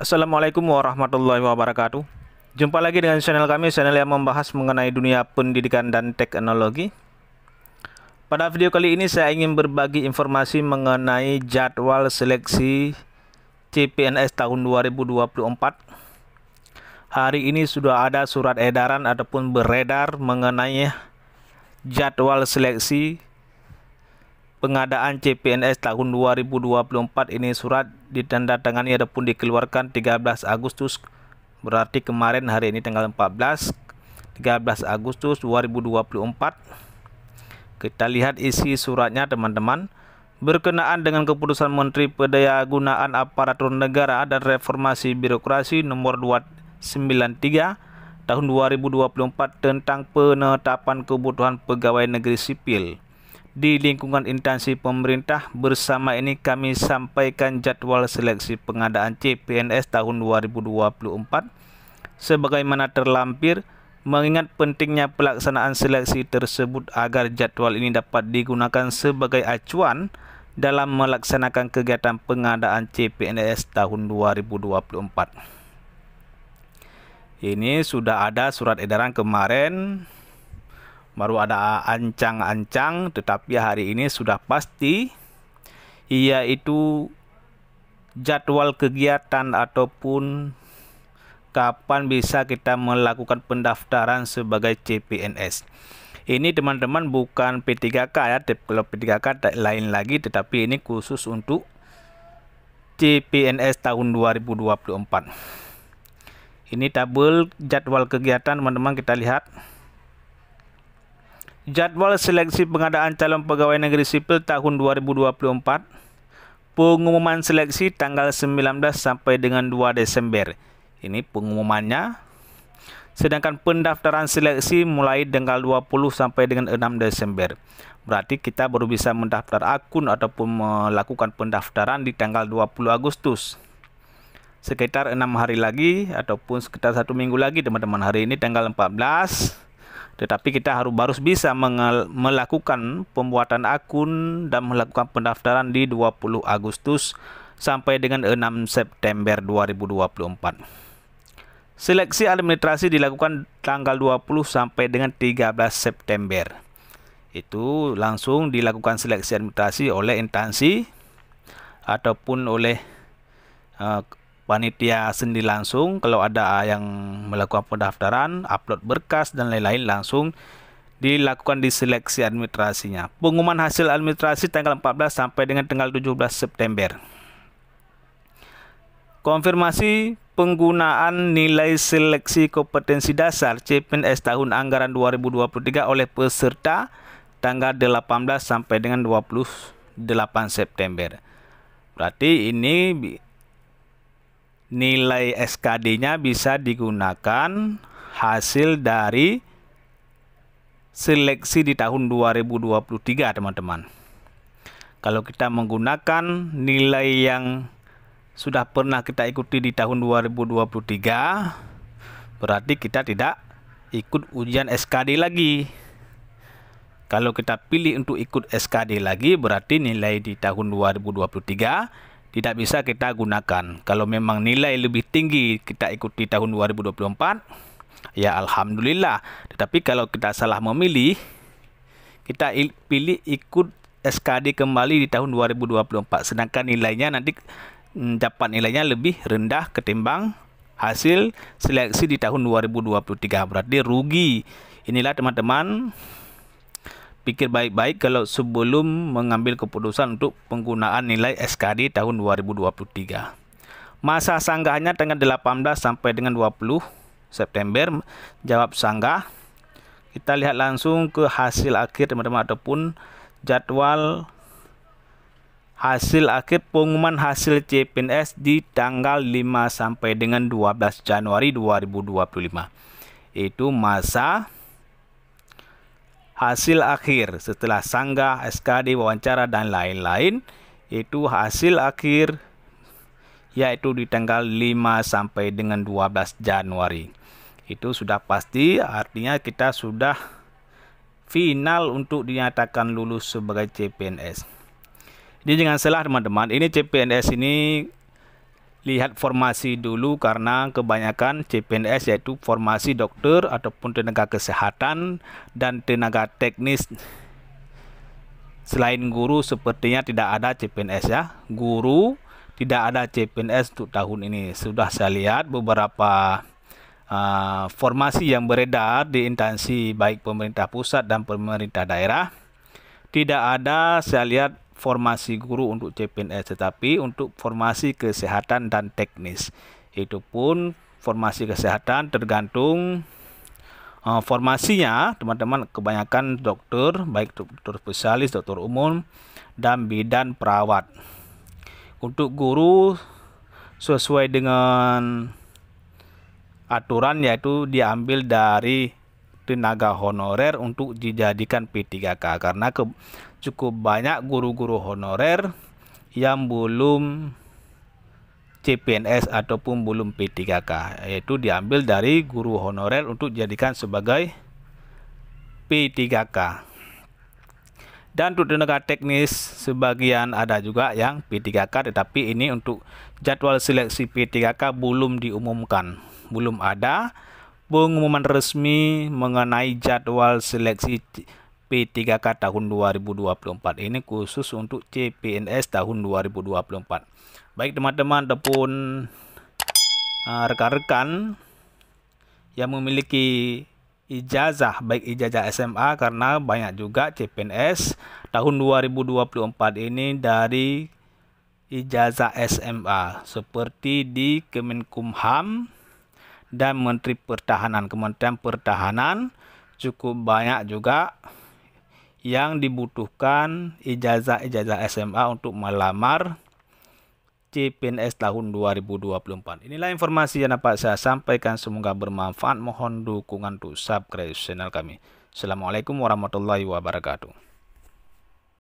Assalamualaikum warahmatullahi wabarakatuh Jumpa lagi dengan channel kami, channel yang membahas mengenai dunia pendidikan dan teknologi Pada video kali ini saya ingin berbagi informasi mengenai jadwal seleksi CPNS tahun 2024 Hari ini sudah ada surat edaran ataupun beredar mengenai jadwal seleksi pengadaan CPNS tahun 2024 ini surat ditandatangani ataupun dikeluarkan 13 Agustus berarti kemarin hari ini tanggal 14 13 Agustus 2024 kita lihat isi suratnya teman-teman berkenaan dengan keputusan Menteri Pendayagunaan Aparatur Negara dan Reformasi Birokrasi nomor 293 tahun 2024 tentang penetapan kebutuhan pegawai negeri sipil di lingkungan instansi pemerintah bersama ini kami sampaikan jadwal seleksi pengadaan CPNS tahun 2024 sebagaimana terlampir mengingat pentingnya pelaksanaan seleksi tersebut agar jadwal ini dapat digunakan sebagai acuan dalam melaksanakan kegiatan pengadaan CPNS tahun 2024. Ini sudah ada surat edaran kemarin baru ada ancang-ancang tetapi hari ini sudah pasti yaitu jadwal kegiatan ataupun kapan bisa kita melakukan pendaftaran sebagai CPNS ini teman-teman bukan P3K ya kalau P3K lain lagi tetapi ini khusus untuk CPNS tahun 2024 ini tabel jadwal kegiatan teman-teman kita lihat Jadwal seleksi pengadaan calon pegawai negeri sipil tahun 2024 Pengumuman seleksi tanggal 19 sampai dengan 2 Desember Ini pengumumannya Sedangkan pendaftaran seleksi mulai tanggal 20 sampai dengan 6 Desember Berarti kita baru bisa mendaftar akun ataupun melakukan pendaftaran di tanggal 20 Agustus Sekitar 6 hari lagi ataupun sekitar satu minggu lagi teman-teman Hari ini tanggal 14 tetapi kita harus baru bisa melakukan pembuatan akun dan melakukan pendaftaran di 20 Agustus sampai dengan 6 September 2024. Seleksi administrasi dilakukan tanggal 20 sampai dengan 13 September. Itu langsung dilakukan seleksi administrasi oleh instansi ataupun oleh uh, panitia sendi langsung kalau ada yang melakukan pendaftaran upload berkas dan lain-lain langsung dilakukan di seleksi administrasinya pengumuman hasil administrasi tanggal 14 sampai dengan tanggal 17 September konfirmasi penggunaan nilai seleksi kompetensi dasar CPNS tahun anggaran 2023 oleh peserta tanggal 18 sampai dengan 28 September. Berarti ini nilai SKD-nya bisa digunakan hasil dari seleksi di tahun 2023, teman-teman. Kalau kita menggunakan nilai yang sudah pernah kita ikuti di tahun 2023, berarti kita tidak ikut ujian SKD lagi. Kalau kita pilih untuk ikut SKD lagi, berarti nilai di tahun 2023 tidak bisa kita gunakan. Kalau memang nilai lebih tinggi kita ikuti tahun 2024, ya alhamdulillah. Tetapi kalau kita salah memilih, kita pilih ikut SKD kembali di tahun 2024. Sedangkan nilainya nanti hmm, dapat nilainya lebih rendah ketimbang hasil seleksi di tahun 2023. Berarti rugi. Inilah teman-teman pikir baik-baik kalau sebelum mengambil keputusan untuk penggunaan nilai SKD tahun 2023. Masa sanggahnya tanggal 18 sampai dengan 20 September. Jawab sanggah. Kita lihat langsung ke hasil akhir teman-teman ataupun jadwal hasil akhir pengumuman hasil CPNS di tanggal 5 sampai dengan 12 Januari 2025. Itu masa hasil akhir setelah sanggah, SKD, wawancara dan lain-lain itu hasil akhir yaitu di tanggal 5 sampai dengan 12 Januari. Itu sudah pasti artinya kita sudah final untuk dinyatakan lulus sebagai CPNS. Jadi jangan salah teman-teman, ini CPNS ini lihat formasi dulu karena kebanyakan CPNS yaitu formasi dokter ataupun tenaga kesehatan dan tenaga teknis selain guru sepertinya tidak ada CPNS ya guru tidak ada CPNS untuk tahun ini sudah saya lihat beberapa uh, formasi yang beredar di instansi baik pemerintah pusat dan pemerintah daerah tidak ada saya lihat formasi guru untuk CPNS tetapi untuk formasi kesehatan dan teknis itu pun formasi kesehatan tergantung uh, formasinya teman-teman kebanyakan dokter baik dokter spesialis dokter umum dan bidan perawat untuk guru sesuai dengan aturan yaitu diambil dari tenaga honorer untuk dijadikan P3K karena ke, cukup banyak guru-guru honorer yang belum CPNS ataupun belum P3K yaitu diambil dari guru honorer untuk dijadikan sebagai P3K dan untuk tenaga teknis sebagian ada juga yang P3K tetapi ini untuk jadwal seleksi P3K belum diumumkan belum ada pengumuman resmi mengenai jadwal seleksi P3K tahun 2024 ini khusus untuk CPNS tahun 2024 baik teman-teman ataupun ah, rekan-rekan yang memiliki ijazah baik ijazah SMA karena banyak juga CPNS tahun 2024 ini dari ijazah SMA seperti di Kemenkumham dan Menteri Pertahanan. Kementerian Pertahanan cukup banyak juga yang dibutuhkan ijazah-ijazah SMA untuk melamar CPNS tahun 2024. Inilah informasi yang dapat saya sampaikan. Semoga bermanfaat. Mohon dukungan untuk subscribe channel kami. Assalamualaikum warahmatullahi wabarakatuh.